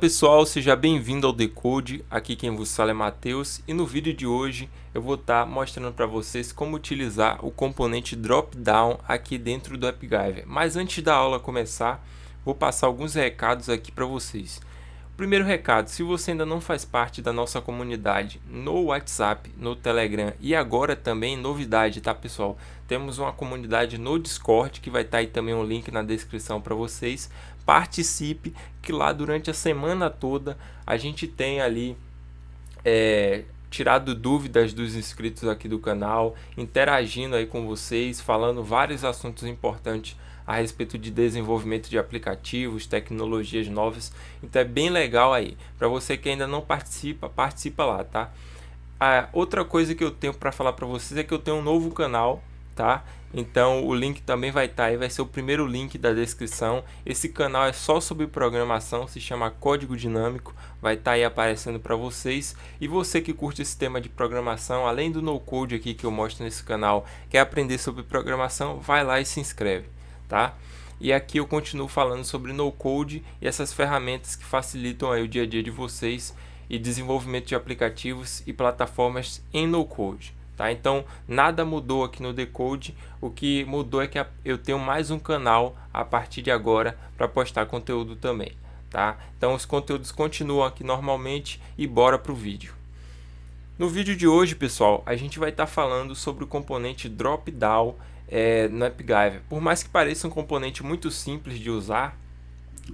pessoal, seja bem-vindo ao Decode, aqui quem vos fala é Matheus e no vídeo de hoje eu vou estar tá mostrando para vocês como utilizar o componente drop-down aqui dentro do AppGyver. Mas antes da aula começar, vou passar alguns recados aqui para vocês. Primeiro recado, se você ainda não faz parte da nossa comunidade no WhatsApp, no Telegram e agora também novidade, tá pessoal? Temos uma comunidade no Discord que vai estar tá aí também um link na descrição para vocês. Participe que lá durante a semana toda a gente tem ali é, tirado dúvidas dos inscritos aqui do canal, interagindo aí com vocês, falando vários assuntos importantes a respeito de desenvolvimento de aplicativos, tecnologias novas. Então é bem legal aí. Para você que ainda não participa, participa lá, tá? A outra coisa que eu tenho para falar para vocês é que eu tenho um novo canal, tá? Então o link também vai estar tá aí, vai ser o primeiro link da descrição. Esse canal é só sobre programação, se chama Código Dinâmico, vai estar tá aí aparecendo para vocês. E você que curte esse tema de programação, além do no code aqui que eu mostro nesse canal, quer aprender sobre programação, vai lá e se inscreve tá? E aqui eu continuo falando sobre no-code e essas ferramentas que facilitam aí o dia a dia de vocês e desenvolvimento de aplicativos e plataformas em no-code. Tá? Então nada mudou aqui no Decode, o que mudou é que eu tenho mais um canal a partir de agora para postar conteúdo também. Tá? Então os conteúdos continuam aqui normalmente e bora para o vídeo. No vídeo de hoje, pessoal, a gente vai estar tá falando sobre o componente drop-down é, no AppGyver. Por mais que pareça um componente muito simples de usar,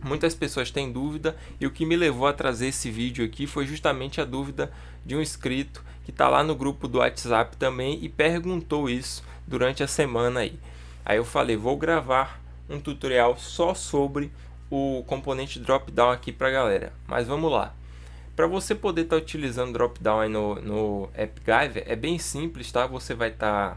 muitas pessoas têm dúvida e o que me levou a trazer esse vídeo aqui foi justamente a dúvida de um inscrito que está lá no grupo do WhatsApp também e perguntou isso durante a semana aí. Aí eu falei, vou gravar um tutorial só sobre o componente drop-down aqui para galera. Mas vamos lá. Para você poder estar tá utilizando drop-down no, no AppGyver, é bem simples, tá? Você vai estar tá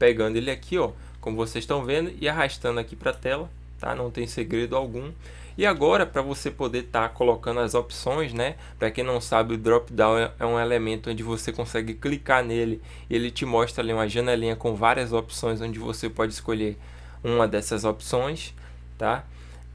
pegando ele aqui, ó, como vocês estão vendo, e arrastando aqui para a tela, tá? Não tem segredo algum. E agora, para você poder estar tá colocando as opções, né? Para quem não sabe, o drop-down é, é um elemento onde você consegue clicar nele. e Ele te mostra ali uma janelinha com várias opções, onde você pode escolher uma dessas opções, tá?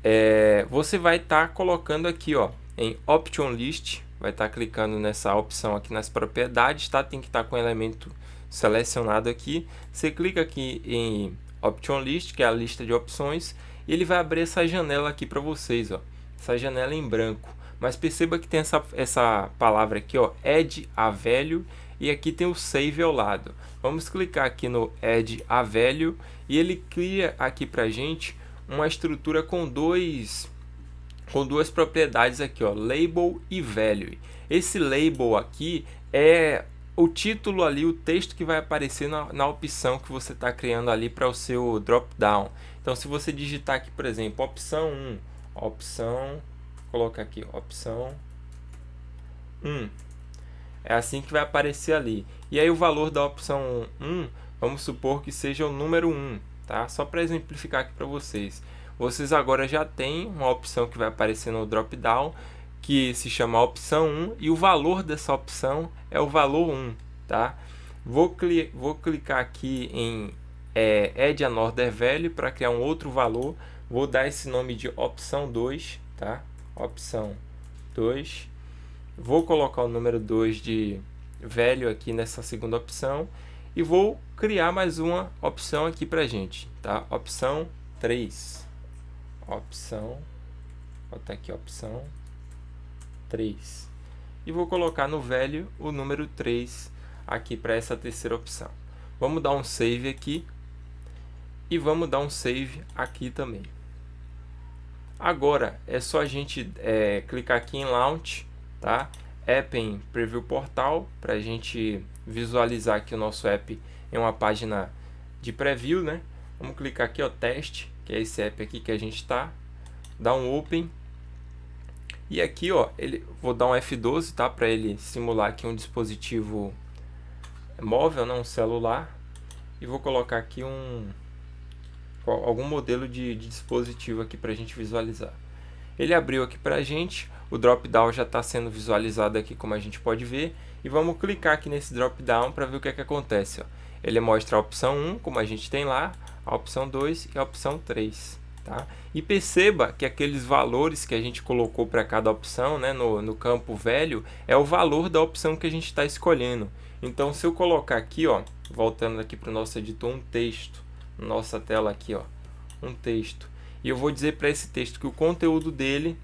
É, você vai estar tá colocando aqui, ó, em Option List, vai estar tá clicando nessa opção aqui nas propriedades, tá? Tem que estar tá com o elemento selecionado aqui. Você clica aqui em Option List, que é a lista de opções, e ele vai abrir essa janela aqui para vocês, ó. Essa janela em branco. Mas perceba que tem essa, essa palavra aqui, ó, add a value, e aqui tem o save ao lado. Vamos clicar aqui no add a value e ele cria aqui para gente uma estrutura com dois com duas propriedades aqui, ó, label e value. Esse label aqui é o título ali, o texto que vai aparecer na, na opção que você está criando ali para o seu drop-down. Então, se você digitar aqui, por exemplo, opção 1, opção, coloca aqui, opção 1. É assim que vai aparecer ali. E aí o valor da opção 1, vamos supor que seja o número 1, tá? Só para exemplificar aqui para vocês vocês agora já têm uma opção que vai aparecer no drop down que se chama opção 1 e o valor dessa opção é o valor 1, tá? Vou, cli vou clicar aqui em é, Add Another Value para criar um outro valor. Vou dar esse nome de opção 2, tá? Opção 2. Vou colocar o número 2 de velho aqui nessa segunda opção e vou criar mais uma opção aqui para gente, tá? Opção 3 opção, botar aqui opção 3. E vou colocar no velho o número 3 aqui para essa terceira opção. Vamos dar um save aqui e vamos dar um save aqui também. Agora é só a gente é, clicar aqui em Launch, tá? App em Preview Portal para a gente visualizar aqui o nosso app em uma página de preview, né? Vamos clicar aqui, ó, teste que é esse app aqui que a gente está, dá um open. E aqui, ó, ele, vou dar um F12, tá? Para ele simular aqui um dispositivo móvel, não né? um celular. E vou colocar aqui um algum modelo de, de dispositivo aqui para a gente visualizar. Ele abriu aqui para a gente, o drop-down já está sendo visualizado aqui como a gente pode ver. E vamos clicar aqui nesse drop-down para ver o que, é que acontece. Ó. Ele mostra a opção 1, como a gente tem lá, a opção 2 e a opção 3. Tá? E perceba que aqueles valores que a gente colocou para cada opção né, no, no campo velho é o valor da opção que a gente está escolhendo. Então, se eu colocar aqui, ó, voltando aqui para o nosso editor, um texto, nossa tela aqui, ó, um texto, e eu vou dizer para esse texto que o conteúdo dele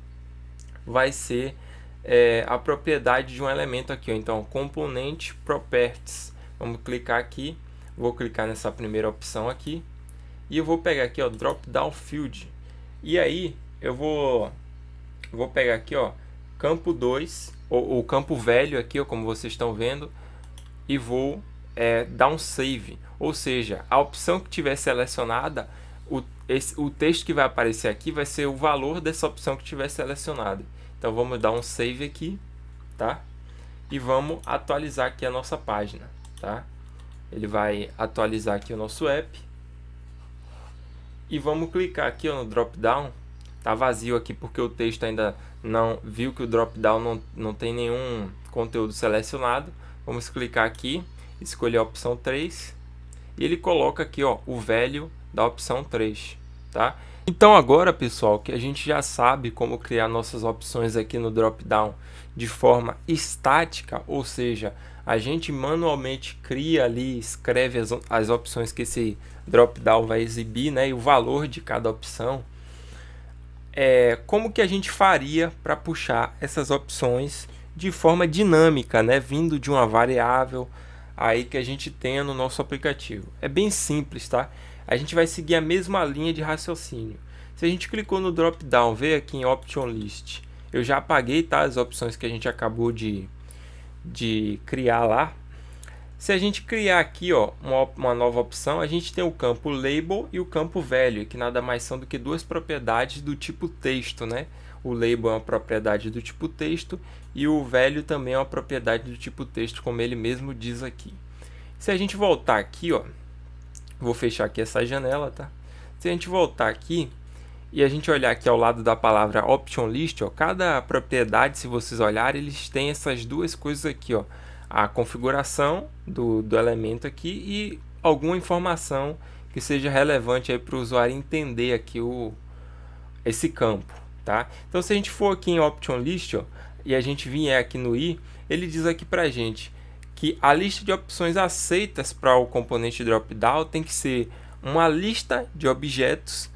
vai ser é, a propriedade de um elemento aqui. Ó. Então, componente properties. Vamos clicar aqui, vou clicar nessa primeira opção aqui, e eu vou pegar aqui, ó, drop down field. E aí eu vou vou pegar aqui, ó, campo 2, ou, o campo velho aqui, ó, como vocês estão vendo, e vou é, dar um save. Ou seja, a opção que tiver selecionada, o, esse, o texto que vai aparecer aqui vai ser o valor dessa opção que tiver selecionada. Então vamos dar um save aqui, tá? E vamos atualizar aqui a nossa página, tá? Ele vai atualizar aqui o nosso app. E vamos clicar aqui ó, no drop down. Tá vazio aqui porque o texto ainda não viu que o drop down não, não tem nenhum conteúdo selecionado. Vamos clicar aqui, escolher a opção 3 e ele coloca aqui ó, o velho da opção 3, tá? Então agora, pessoal, que a gente já sabe como criar nossas opções aqui no drop down de forma estática, ou seja, a gente manualmente cria ali, escreve as, as opções que esse drop-down vai exibir, né, e o valor de cada opção. É, como que a gente faria para puxar essas opções de forma dinâmica, né, vindo de uma variável aí que a gente tenha no nosso aplicativo? É bem simples, tá? A gente vai seguir a mesma linha de raciocínio. Se a gente clicou no drop-down, vê aqui em Option List, eu já apaguei tá, as opções que a gente acabou de de criar lá. Se a gente criar aqui ó, uma, uma nova opção, a gente tem o campo label e o campo value, que nada mais são do que duas propriedades do tipo texto. Né? O label é uma propriedade do tipo texto e o value também é uma propriedade do tipo texto, como ele mesmo diz aqui. Se a gente voltar aqui, ó, vou fechar aqui essa janela, tá? Se a gente voltar aqui, e a gente olhar aqui ao lado da palavra option list, ó, cada propriedade, se vocês olharem, eles têm essas duas coisas aqui, ó, a configuração do, do elemento aqui e alguma informação que seja relevante para o usuário entender aqui o, esse campo, tá? Então, se a gente for aqui em option list ó, e a gente vier aqui no i, ele diz aqui para a gente que a lista de opções aceitas para o componente dropdown tem que ser uma lista de objetos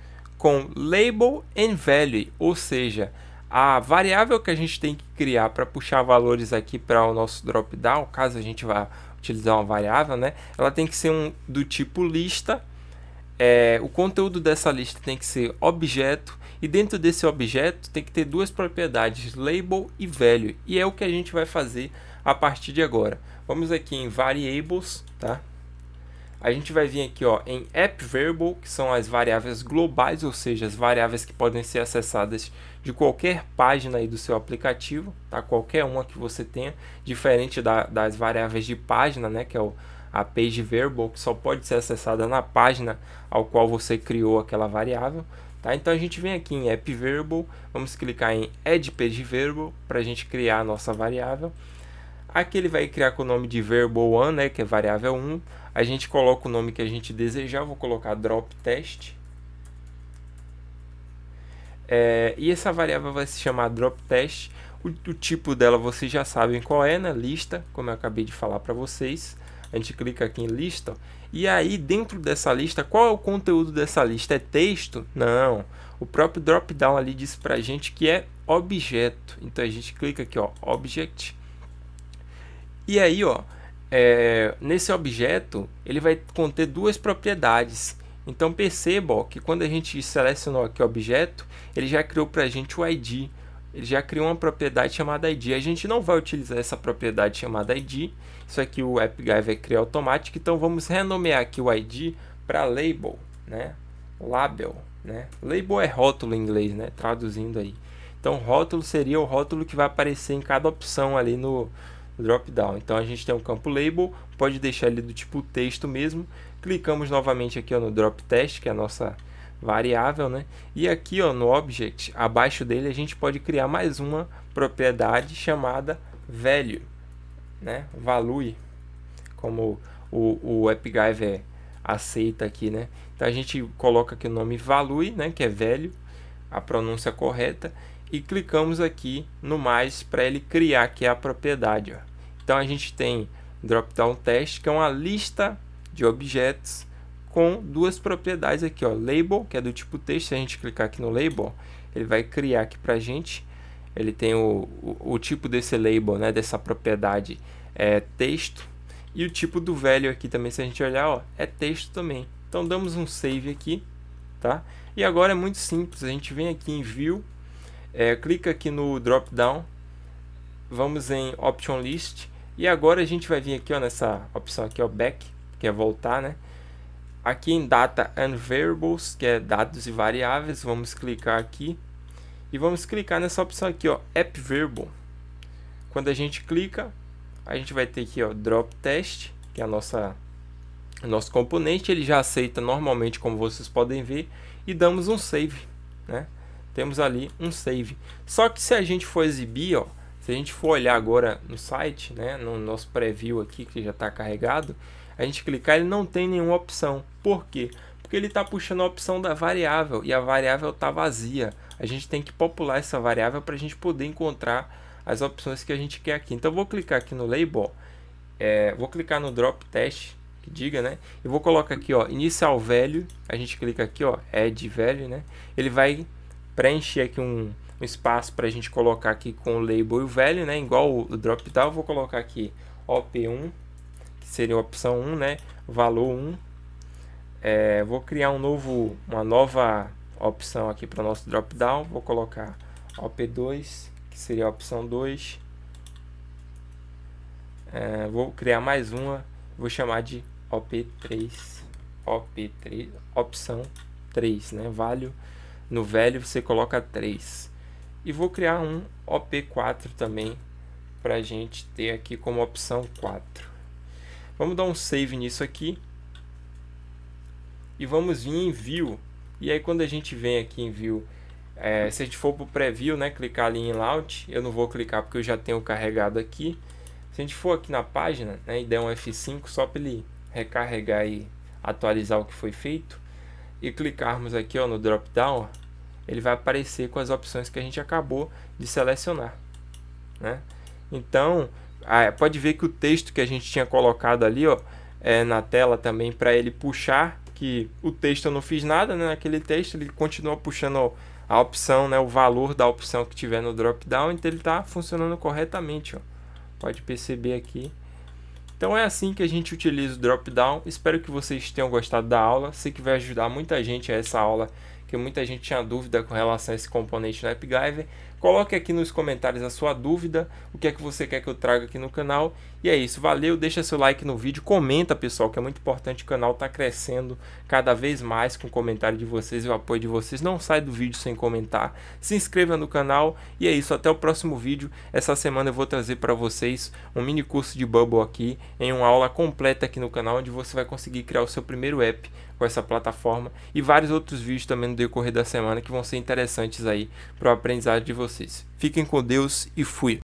com label and value, ou seja, a variável que a gente tem que criar para puxar valores aqui para o nosso drop down, caso a gente vá utilizar uma variável, né? Ela tem que ser um do tipo lista. É, o conteúdo dessa lista tem que ser objeto e dentro desse objeto tem que ter duas propriedades, label e value. E é o que a gente vai fazer a partir de agora. Vamos aqui em variables, tá? A gente vai vir aqui ó, em app variable, que são as variáveis globais, ou seja, as variáveis que podem ser acessadas de qualquer página aí do seu aplicativo, tá? qualquer uma que você tenha, diferente da, das variáveis de página, né? que é o, a page variable, que só pode ser acessada na página ao qual você criou aquela variável. Tá? Então a gente vem aqui em app variable, vamos clicar em add page variable para a gente criar a nossa variável. Aqui ele vai criar com o nome de variable 1, né, que é variável 1. A gente coloca o nome que a gente desejar, vou colocar drop test. É, e essa variável vai se chamar drop test. O, o, tipo dela vocês já sabem qual é, na né? lista, como eu acabei de falar para vocês. A gente clica aqui em lista. E aí, dentro dessa lista, qual é o conteúdo dessa lista? É texto? Não. O próprio drop down ali diz para a gente que é objeto. Então a gente clica aqui, ó, object. E aí, ó, é, nesse objeto, ele vai conter duas propriedades. Então perceba ó, que quando a gente selecionou aqui o objeto, ele já criou para a gente o ID. Ele já criou uma propriedade chamada ID. A gente não vai utilizar essa propriedade chamada ID. Isso aqui o AppGuy vai criar automático. Então vamos renomear aqui o ID para label, né? Label, né? Label é rótulo em inglês, né? Traduzindo aí. Então rótulo seria o rótulo que vai aparecer em cada opção ali no, drop down. Então a gente tem um campo label, pode deixar ele do tipo texto mesmo. Clicamos novamente aqui ó, no drop test, que é a nossa variável, né? E aqui ó, no object, abaixo dele, a gente pode criar mais uma propriedade chamada value, né? Value, como o, o AppGyver aceita aqui, né? Então a gente coloca aqui o nome value, né? Que é velho, a pronúncia correta e clicamos aqui no mais para ele criar aqui é a propriedade. Ó. Então a gente tem drop down test, que é uma lista de objetos com duas propriedades aqui, ó, label, que é do tipo texto, se a gente clicar aqui no label, ele vai criar aqui para a gente, ele tem o, o, o, tipo desse label, né, dessa propriedade é texto, e o tipo do velho aqui também, se a gente olhar, ó, é texto também. Então damos um save aqui, tá? E agora é muito simples, a gente vem aqui em view, é, clica aqui no drop down, vamos em option list e agora a gente vai vir aqui ó, nessa opção aqui ó, back, que é voltar, né? Aqui em data and variables, que é dados e variáveis, vamos clicar aqui e vamos clicar nessa opção aqui ó, app variable. Quando a gente clica, a gente vai ter aqui ó, drop test, que é a nossa nosso componente, ele já aceita normalmente, como vocês podem ver, e damos um save, né? temos ali um save. Só que se a gente for exibir, ó, se a gente for olhar agora no site, né, no nosso preview aqui que já está carregado, a gente clicar ele não tem nenhuma opção. Por quê? Porque ele está puxando a opção da variável e a variável está vazia. A gente tem que popular essa variável para a gente poder encontrar as opções que a gente quer aqui. Então vou clicar aqui no label, é, vou clicar no drop test que diga, né? E vou colocar aqui, ó, inicial velho A gente clica aqui, ó, add velho né? Ele vai preencher aqui um, um espaço para a gente colocar aqui com o label e o value, né? Igual o drop down, vou colocar aqui op1, que seria a opção 1, né? Valor 1. É, vou criar um novo, uma nova opção aqui para o nosso drop down, vou colocar op2, que seria a opção 2. É, vou criar mais uma, vou chamar de op3, op3, opção 3, né? Value no velho você coloca 3. E vou criar um OP4 também para a gente ter aqui como opção 4. Vamos dar um save nisso aqui. E vamos vir em view. E aí quando a gente vem aqui em view, é, se a gente for para o preview, né, clicar ali em layout, eu não vou clicar porque eu já tenho carregado aqui. Se a gente for aqui na página né, e der um F5 só para ele recarregar e atualizar o que foi feito, e clicarmos aqui ó, no drop down, ele vai aparecer com as opções que a gente acabou de selecionar. Né? Então, pode ver que o texto que a gente tinha colocado ali ó, é, na tela também para ele puxar, que o texto eu não fiz nada né, naquele texto, ele continua puxando a opção, né, o valor da opção que tiver no drop down, então ele está funcionando corretamente. Ó. Pode perceber aqui então é assim que a gente utiliza o drop down. Espero que vocês tenham gostado da aula. Sei que vai ajudar muita gente a essa aula que muita gente tinha dúvida com relação a esse componente no AppGyver. Coloque aqui nos comentários a sua dúvida, o que é que você quer que eu traga aqui no canal. E é isso, valeu, deixa seu like no vídeo, comenta pessoal, que é muito importante, o canal está crescendo cada vez mais com o comentário de vocês e o apoio de vocês. Não sai do vídeo sem comentar, se inscreva no canal e é isso, até o próximo vídeo. Essa semana eu vou trazer para vocês um mini curso de Bubble aqui, em uma aula completa aqui no canal, onde você vai conseguir criar o seu primeiro app com essa plataforma e vários outros vídeos também no decorrer da semana que vão ser interessantes aí para o aprendizado de vocês. Fiquem com Deus e fui!